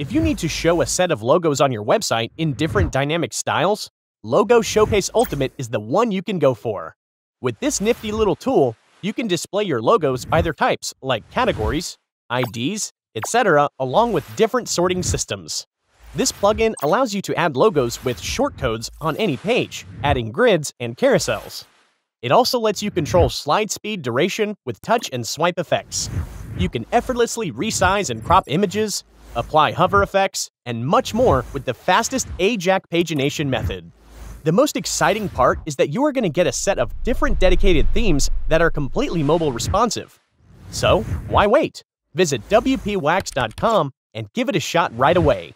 If you need to show a set of logos on your website in different dynamic styles, Logo Showcase Ultimate is the one you can go for. With this nifty little tool, you can display your logos by their types, like categories, IDs, etc., along with different sorting systems. This plugin allows you to add logos with shortcodes on any page, adding grids and carousels. It also lets you control slide speed duration with touch and swipe effects. You can effortlessly resize and crop images, apply hover effects, and much more with the fastest AJAX pagination method. The most exciting part is that you are going to get a set of different dedicated themes that are completely mobile responsive. So, why wait? Visit WPWax.com and give it a shot right away.